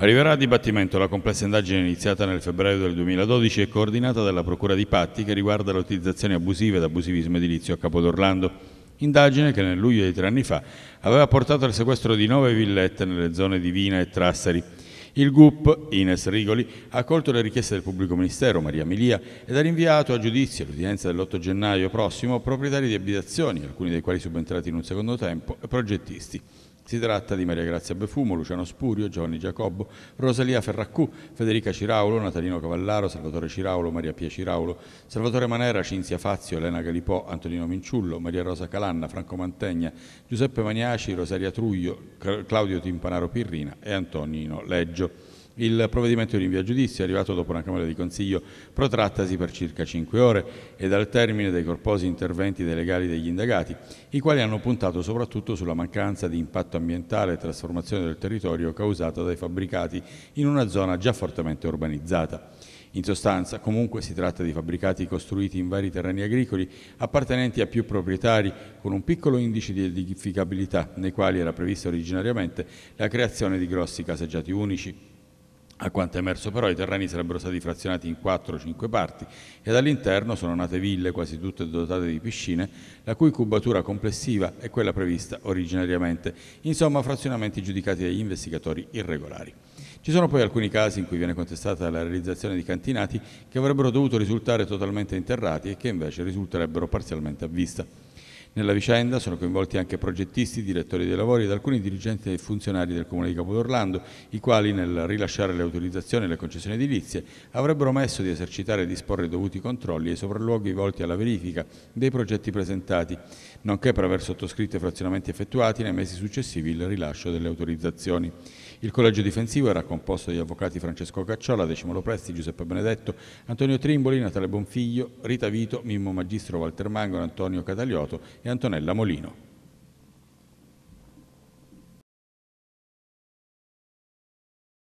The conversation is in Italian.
Arriverà a dibattimento la complessa indagine iniziata nel febbraio del 2012 e coordinata dalla Procura di Patti che riguarda le utilizzazioni abusive ed abusivismo edilizio a Capodorlando. Indagine che nel luglio di tre anni fa aveva portato al sequestro di nove villette nelle zone di Vina e Trassari. Il GUP, Ines Rigoli, ha accolto le richieste del pubblico ministero Maria Milia ed ha rinviato a giudizio l'udienza dell'8 gennaio prossimo proprietari di abitazioni, alcuni dei quali subentrati in un secondo tempo, e progettisti. Si tratta di Maria Grazia Befumo, Luciano Spurio, Giovanni Giacobbo, Rosalia Ferraccù, Federica Ciraulo, Natalino Cavallaro, Salvatore Ciraulo, Maria Pia Ciraulo, Salvatore Manera, Cinzia Fazio, Elena Galipò, Antonino Minciullo, Maria Rosa Calanna, Franco Mantegna, Giuseppe Maniaci, Rosaria Truglio, Claudio Timpanaro Pirrina e Antonino Leggio. Il provvedimento di rinvio a giudizio è arrivato dopo una Camera di Consiglio protrattasi per circa cinque ore e dal termine dei corposi interventi dei legali degli indagati, i quali hanno puntato soprattutto sulla mancanza di impatto ambientale e trasformazione del territorio causata dai fabbricati in una zona già fortemente urbanizzata. In sostanza, comunque, si tratta di fabbricati costruiti in vari terreni agricoli appartenenti a più proprietari con un piccolo indice di edificabilità, nei quali era prevista originariamente la creazione di grossi caseggiati unici. A quanto è emerso però i terreni sarebbero stati frazionati in 4-5 parti ed all'interno sono nate ville quasi tutte dotate di piscine la cui cubatura complessiva è quella prevista originariamente, insomma frazionamenti giudicati dagli investigatori irregolari. Ci sono poi alcuni casi in cui viene contestata la realizzazione di cantinati che avrebbero dovuto risultare totalmente interrati e che invece risulterebbero parzialmente a vista. Nella vicenda sono coinvolti anche progettisti, direttori dei lavori ed alcuni dirigenti e funzionari del Comune di Capodorlando, i quali nel rilasciare le autorizzazioni e le concessioni edilizie avrebbero omesso di esercitare e disporre i dovuti controlli e i sopralluoghi volti alla verifica dei progetti presentati, nonché per aver sottoscritto i frazionamenti effettuati nei mesi successivi il rilascio delle autorizzazioni. Il collegio difensivo era composto dagli avvocati Francesco Cacciola, Decimolo Presti, Giuseppe Benedetto, Antonio Trimboli, Natale Bonfiglio, Rita Vito, Mimmo Magistro, Walter Mangor, Antonio Cataglioto e e Antonella Molino.